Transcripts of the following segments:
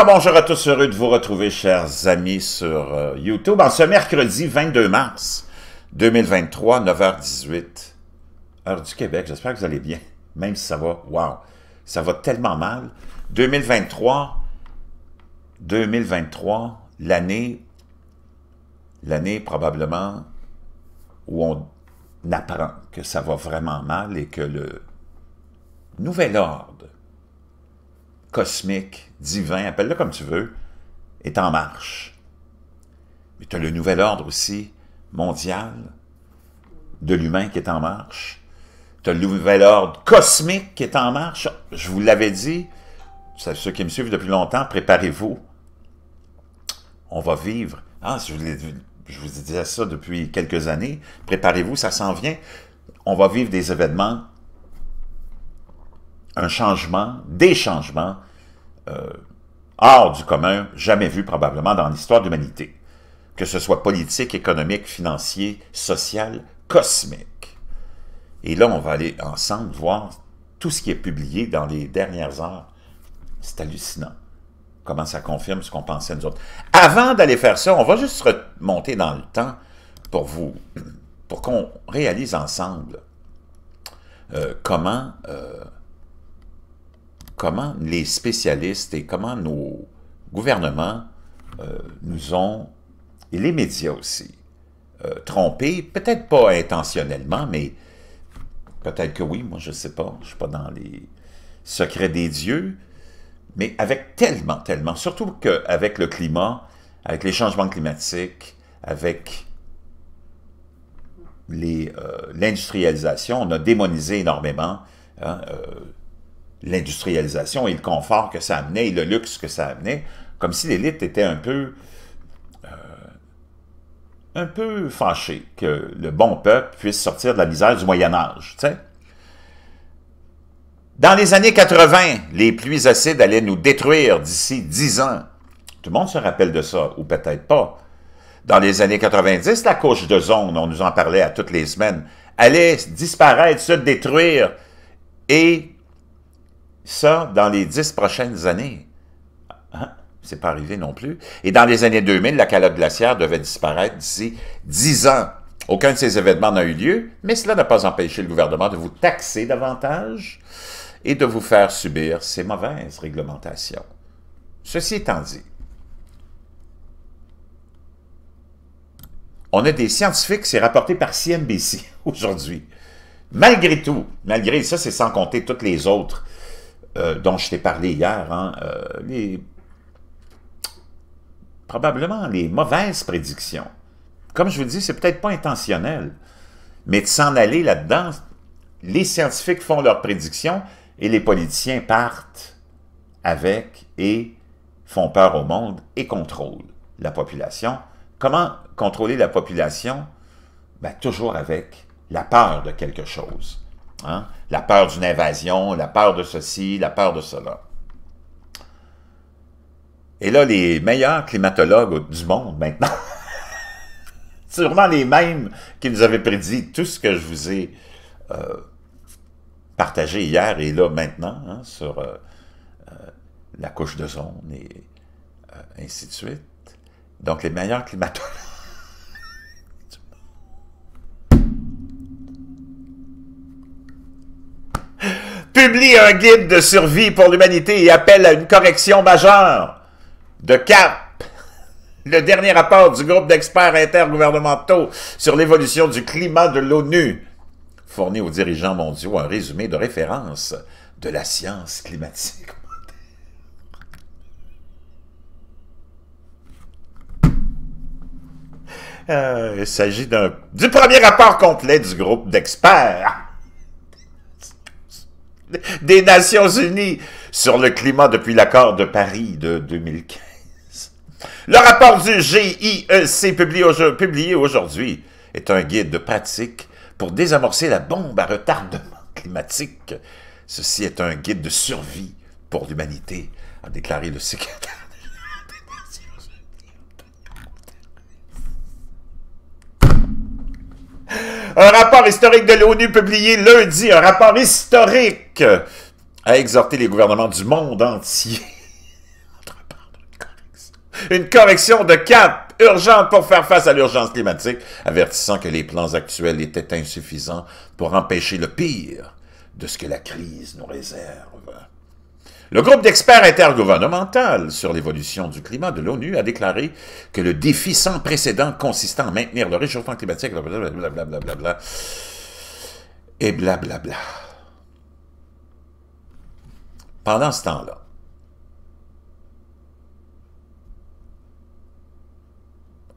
Ah, bonjour à tous, heureux de vous retrouver chers amis sur euh, YouTube en ce mercredi 22 mars 2023, 9h18, heure du Québec. J'espère que vous allez bien, même si ça va, wow, ça va tellement mal. 2023, 2023, l'année, l'année probablement où on apprend que ça va vraiment mal et que le nouvel ordre cosmique, divin, appelle-le comme tu veux, est en marche. Mais tu as le nouvel ordre aussi mondial de l'humain qui est en marche. Tu as le nouvel ordre cosmique qui est en marche. Je vous l'avais dit, ceux qui me suivent depuis longtemps, préparez-vous. On va vivre. Ah, je vous, je vous disais ça depuis quelques années. Préparez-vous, ça s'en vient. On va vivre des événements un changement, des changements euh, hors du commun, jamais vu probablement dans l'histoire de l'humanité, que ce soit politique, économique, financier, social, cosmique. Et là, on va aller ensemble voir tout ce qui est publié dans les dernières heures. C'est hallucinant comment ça confirme ce qu'on pensait nous autres. Avant d'aller faire ça, on va juste remonter dans le temps pour vous, pour qu'on réalise ensemble euh, comment euh, comment les spécialistes et comment nos gouvernements euh, nous ont, et les médias aussi, euh, trompés, peut-être pas intentionnellement, mais peut-être que oui, moi je ne sais pas, je ne suis pas dans les secrets des dieux, mais avec tellement, tellement, surtout qu'avec le climat, avec les changements climatiques, avec euh, l'industrialisation, on a démonisé énormément hein, l'industrialisation et le confort que ça amenait et le luxe que ça amenait, comme si l'élite était un peu, euh, un peu fâchée que le bon peuple puisse sortir de la misère du Moyen Âge. Dans les années 80, les pluies acides allaient nous détruire d'ici 10 ans. Tout le monde se rappelle de ça, ou peut-être pas. Dans les années 90, la couche de zone, on nous en parlait à toutes les semaines, allait disparaître, se détruire, et ça, dans les dix prochaines années. Hein? C'est pas arrivé non plus. Et dans les années 2000, la calotte glaciaire devait disparaître d'ici dix ans. Aucun de ces événements n'a eu lieu, mais cela n'a pas empêché le gouvernement de vous taxer davantage et de vous faire subir ces mauvaises réglementations. Ceci étant dit, on a des scientifiques, c'est rapporté par CNBC aujourd'hui. Malgré tout, malgré ça, c'est sans compter toutes les autres euh, dont je t'ai parlé hier, hein, euh, probablement les mauvaises prédictions. Comme je vous dis, c'est peut-être pas intentionnel, mais de s'en aller là-dedans, les scientifiques font leurs prédictions et les politiciens partent avec et font peur au monde et contrôlent la population. Comment contrôler la population? Ben, toujours avec la peur de quelque chose. Hein? La peur d'une invasion, la peur de ceci, la peur de cela. Et là, les meilleurs climatologues du monde maintenant, sûrement les mêmes qui nous avaient prédit tout ce que je vous ai euh, partagé hier et là maintenant hein, sur euh, euh, la couche de zone et ainsi de suite. Donc les meilleurs climatologues publie un guide de survie pour l'humanité et appelle à une correction majeure de cap. Le dernier rapport du groupe d'experts intergouvernementaux sur l'évolution du climat de l'ONU fournit aux dirigeants mondiaux un résumé de référence de la science climatique. Euh, il s'agit du premier rapport complet du groupe d'experts des Nations Unies sur le climat depuis l'accord de Paris de 2015. Le rapport du GIEC e publié aujourd'hui est un guide de pratique pour désamorcer la bombe à retardement climatique. Ceci est un guide de survie pour l'humanité, a déclaré le secrétaire Un rapport historique de l'ONU publié lundi, un rapport historique a exhorté les gouvernements du monde entier. Une correction de cap urgente pour faire face à l'urgence climatique, avertissant que les plans actuels étaient insuffisants pour empêcher le pire de ce que la crise nous réserve. Le groupe d'experts intergouvernemental sur l'évolution du climat de l'ONU a déclaré que le défi sans précédent consistant à maintenir le réchauffement climatique, blablabla, blablabla et blablabla. Pendant ce temps-là,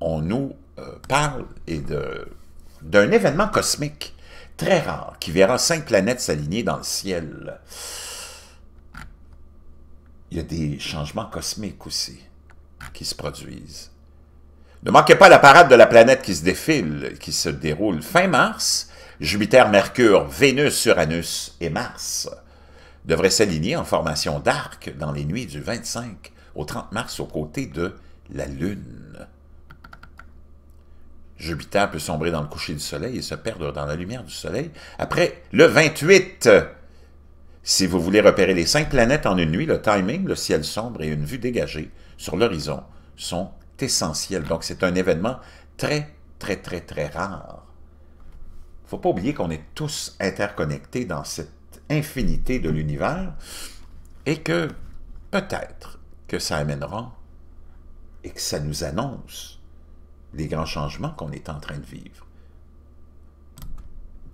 on nous euh, parle d'un événement cosmique très rare qui verra cinq planètes s'aligner dans le ciel il y a des changements cosmiques aussi qui se produisent. Ne manquez pas la parade de la planète qui se défile, qui se déroule fin mars. Jupiter, Mercure, Vénus, Uranus et Mars devraient s'aligner en formation d'arc dans les nuits du 25 au 30 mars aux côtés de la Lune. Jupiter peut sombrer dans le coucher du soleil et se perdre dans la lumière du soleil après le 28 si vous voulez repérer les cinq planètes en une nuit, le timing, le ciel sombre et une vue dégagée sur l'horizon sont essentiels. Donc c'est un événement très, très, très, très rare. Il ne faut pas oublier qu'on est tous interconnectés dans cette infinité de l'univers et que peut-être que ça amènera et que ça nous annonce les grands changements qu'on est en train de vivre.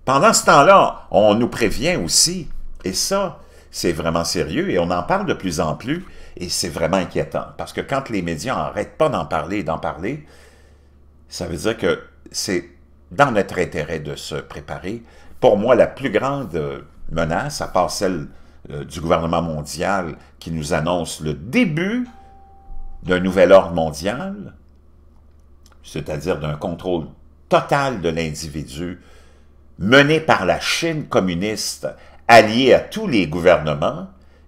Pendant ce temps-là, on nous prévient aussi et ça, c'est vraiment sérieux et on en parle de plus en plus et c'est vraiment inquiétant. Parce que quand les médias n'arrêtent pas d'en parler et d'en parler, ça veut dire que c'est dans notre intérêt de se préparer. Pour moi, la plus grande euh, menace, à part celle euh, du gouvernement mondial qui nous annonce le début d'un nouvel ordre mondial, c'est-à-dire d'un contrôle total de l'individu mené par la Chine communiste alliés à tous les gouvernements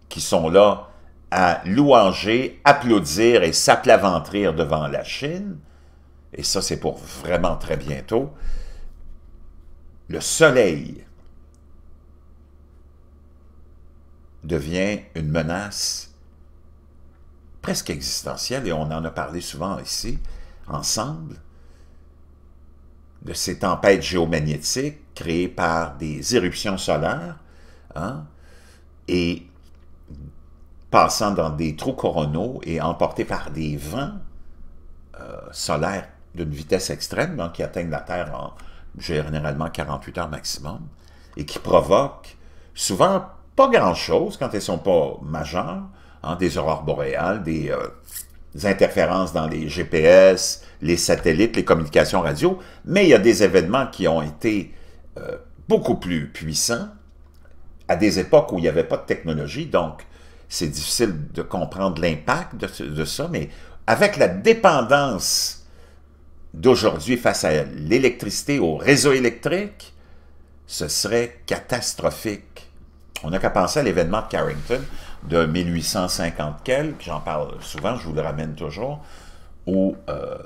qui sont là à louanger, applaudir et s'aplaventrir devant la Chine, et ça c'est pour vraiment très bientôt, le soleil devient une menace presque existentielle, et on en a parlé souvent ici, ensemble, de ces tempêtes géomagnétiques créées par des éruptions solaires Hein? et passant dans des trous coronaux et emportés par des vents euh, solaires d'une vitesse extrême, donc hein, qui atteignent la Terre en généralement 48 heures maximum, et qui provoquent souvent pas grand-chose quand elles ne sont pas majeures, hein, des aurores boréales, des, euh, interférences dans les GPS, les satellites, les communications radio, mais il y a des événements qui ont été euh, beaucoup plus puissants à des époques où il n'y avait pas de technologie, donc c'est difficile de comprendre l'impact de, ça, mais avec la dépendance d'aujourd'hui face à l'électricité, au réseau électrique, ce serait catastrophique. On n'a qu'à penser à l'événement de Carrington de 1850 quel j'en parle souvent, je vous le ramène toujours, où euh,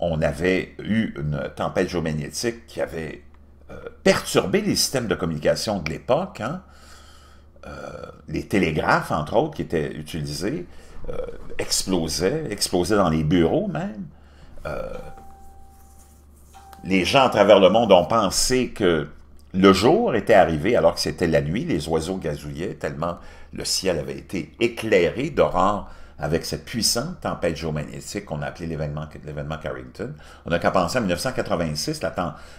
on avait eu une tempête géomagnétique qui avait euh, perturber les systèmes de communication de l'époque, hein. euh, les télégraphes, entre autres, qui étaient utilisés, euh, explosaient, explosaient dans les bureaux même. les gens à travers le monde ont pensé que le jour était arrivé alors que c'était la nuit, les oiseaux gazouillaient tellement le ciel avait été éclairé d'aurore avec cette puissante tempête géomagnétique qu'on a appelée l'événement Carrington. On n'a qu'à penser à 1986,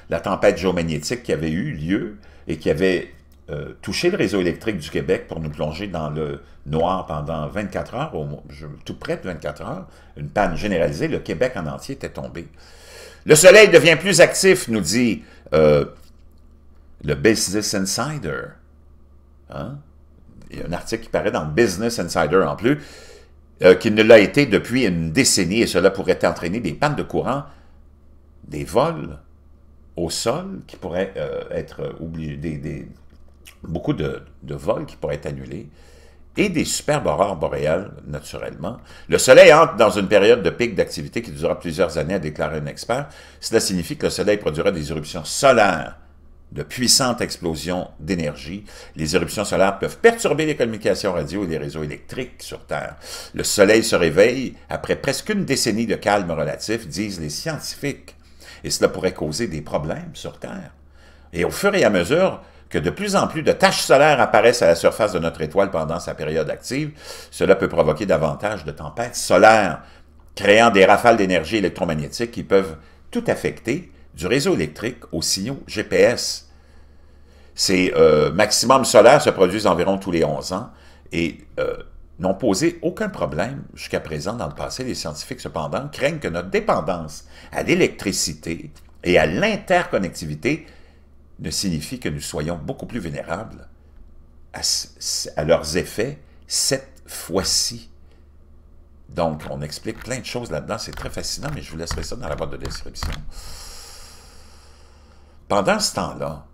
la, tempête géomagnétique qui avait eu lieu et qui avait euh, touché le réseau électrique du Québec pour nous plonger dans le noir pendant 24 heures, tout près de 24 heures, une panne généralisée, le Québec en entier était tombé. Le soleil devient plus actif, nous dit euh, le Business Insider. Hein? Il y a un article qui paraît dans Business Insider en plus. Euh, qu'il ne l'a été depuis une décennie, et cela pourrait entraîner des pannes de courant, des vols au sol qui pourraient euh, être oubliés, beaucoup de, vols qui pourraient être annulés, et des superbes aurores boréales, naturellement. Le soleil entre dans une période de pic d'activité qui durera plusieurs années, a déclaré un expert. Cela signifie que le soleil produira des éruptions solaires de puissantes explosions d'énergie. Les éruptions solaires peuvent perturber les communications radio et les réseaux électriques sur Terre. Le Soleil se réveille après presque une décennie de calme relatif, disent les scientifiques, et cela pourrait causer des problèmes sur Terre. Et au fur et à mesure que de plus en plus de taches solaires apparaissent à la surface de notre étoile pendant sa période active, cela peut provoquer davantage de tempêtes solaires, créant des rafales d'énergie électromagnétique qui peuvent tout affecter, du réseau électrique au signaux GPS. Ces euh, maximums solaires se produisent environ tous les 11 ans et euh, n'ont posé aucun problème jusqu'à présent dans le passé. Les scientifiques, cependant, craignent que notre dépendance à l'électricité et à l'interconnectivité ne signifie que nous soyons beaucoup plus vulnérables à, à leurs effets cette fois-ci. Donc, on explique plein de choses là-dedans. C'est très fascinant, mais je vous laisserai ça dans la boîte de description. Pendant ce temps-là,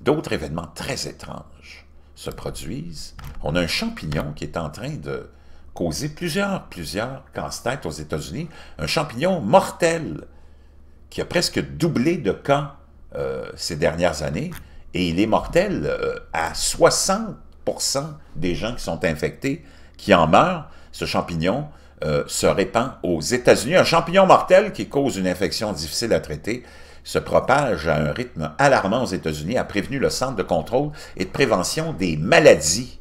d'autres événements très étranges se produisent. On a un champignon qui est en train de causer plusieurs, plusieurs casse-têtes aux États-Unis. Un champignon mortel qui a presque doublé de cas euh, ces dernières années. Et il est mortel euh, à 60 des gens qui sont infectés, qui en meurent. Ce champignon euh, se répand aux États-Unis. Un champignon mortel qui cause une infection difficile à traiter se propage à un rythme alarmant aux États-Unis, a prévenu le Centre de contrôle et de prévention des maladies.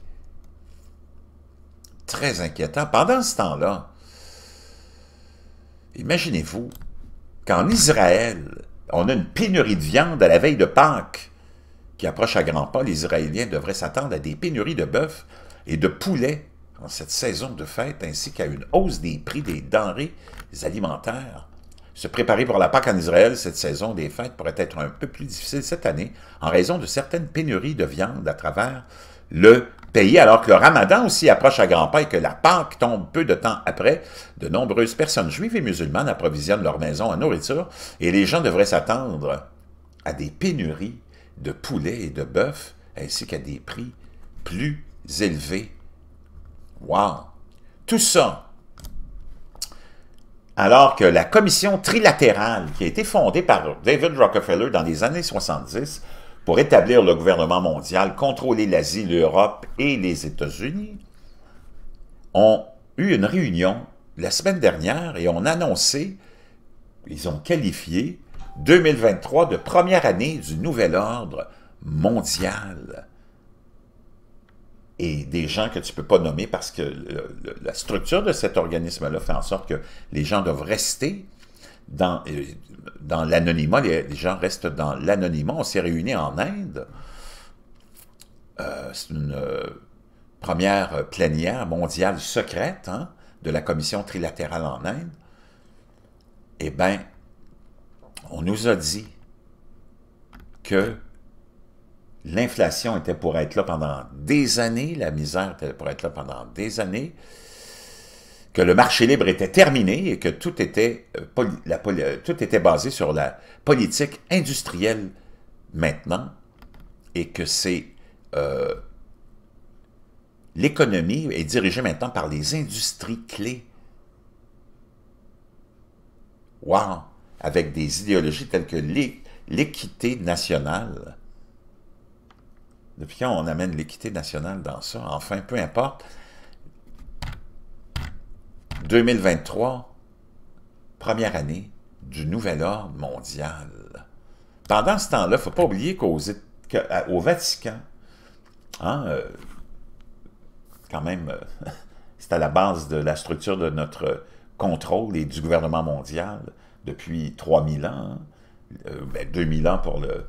Très inquiétant. Pendant ce temps-là, imaginez-vous qu'en Israël, on a une pénurie de viande à la veille de Pâques qui approche à grands pas. Les Israéliens devraient s'attendre à des pénuries de bœuf et de poulet en cette saison de fête, ainsi qu'à une hausse des prix des denrées alimentaires se préparer pour la Pâque en Israël, cette saison des fêtes pourrait être un peu plus difficile cette année en raison de certaines pénuries de viande à travers le pays. Alors que le ramadan aussi approche à grands pas et que la Pâque tombe peu de temps après, de nombreuses personnes juives et musulmanes approvisionnent leur maison en nourriture et les gens devraient s'attendre à des pénuries de poulet et de bœuf ainsi qu'à des prix plus élevés. Wow! Tout ça alors que la commission trilatérale qui a été fondée par David Rockefeller dans les années 70 pour établir le gouvernement mondial, contrôler l'Asie, l'Europe et les États-Unis, ont eu une réunion la semaine dernière et ont annoncé, ils ont qualifié 2023 de première année du nouvel ordre mondial et des gens que tu peux pas nommer parce que la structure de cet organisme-là fait en sorte que les gens doivent rester dans, euh, dans l'anonymat, les, gens restent dans l'anonymat. On s'est réunis en Inde. Euh, c'est une euh, première plénière mondiale secrète hein, de la commission trilatérale en Inde. Eh bien, on nous a dit que L'inflation était pour être là pendant des années, la misère était pour être là pendant des années, que le marché libre était terminé et que tout était, euh, la, euh, tout était basé sur la politique industrielle maintenant et que c'est euh, l'économie est dirigée maintenant par les industries clés. Wow! Avec des idéologies telles que l'équité nationale, depuis quand on amène l'équité nationale dans ça? Enfin, peu importe. 2023, première année du nouvel ordre mondial. Pendant ce temps-là, il ne faut pas oublier qu'au Vatican, hein, euh, quand même, euh, c'est à la base de la structure de notre contrôle et du gouvernement mondial depuis 3000 ans, 2000 hein. euh, ben, ans pour le,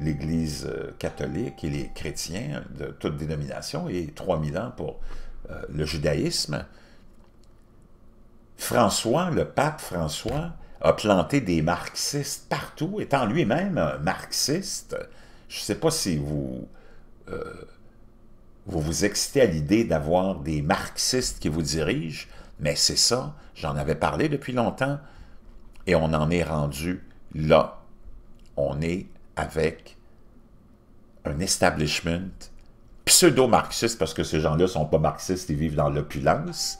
l'Église euh, catholique et les chrétiens de toute dénomination et 3000 ans pour euh, le judaïsme, François, le pape François, a planté des marxistes partout, étant lui-même un marxiste. Je ne sais pas si vous, euh, vous vous excitez à l'idée d'avoir des marxistes qui vous dirigent, mais c'est ça, j'en avais parlé depuis longtemps, et on en est rendu là. On est avec un establishment pseudo-marxiste, parce que ces gens-là sont pas marxistes, ils vivent dans l'opulence,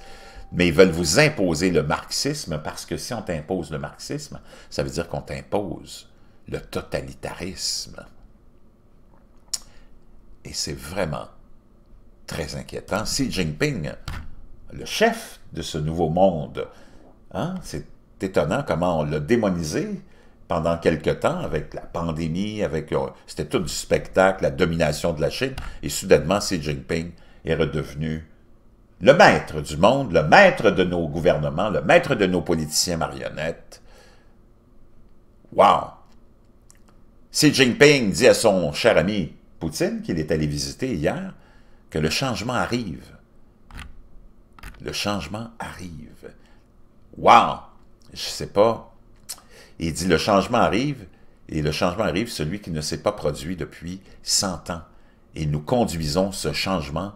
mais ils veulent vous imposer le marxisme, parce que si on t'impose le marxisme, ça veut dire qu'on t'impose le totalitarisme. Et c'est vraiment très inquiétant. Si Jinping, le chef de ce nouveau monde, hein, c'est étonnant comment on l'a démonisé, pendant quelques temps, avec la pandémie, avec euh, c'était tout du spectacle, la domination de la Chine, et soudainement, Xi Jinping est redevenu le maître du monde, le maître de nos gouvernements, le maître de nos politiciens marionnettes. Wow! Xi Jinping dit à son cher ami Poutine, qu'il est allé visiter hier, que le changement arrive. Le changement arrive. Wow! Je ne sais pas et il dit, le changement arrive, et le changement arrive, celui qui ne s'est pas produit depuis 100 ans. Et nous conduisons ce changement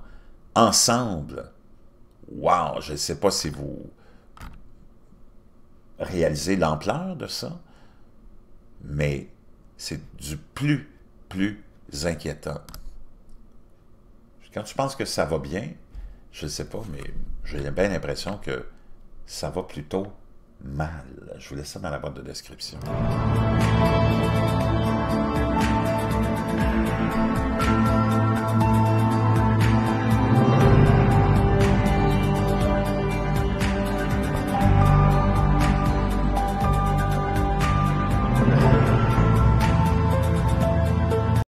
ensemble. Wow! Je ne sais pas si vous réalisez l'ampleur de ça, mais c'est du plus, plus inquiétant. Quand tu penses que ça va bien, je ne sais pas, mais j'ai bien l'impression que ça va plutôt mal. Je vous laisse ça dans la boîte de description.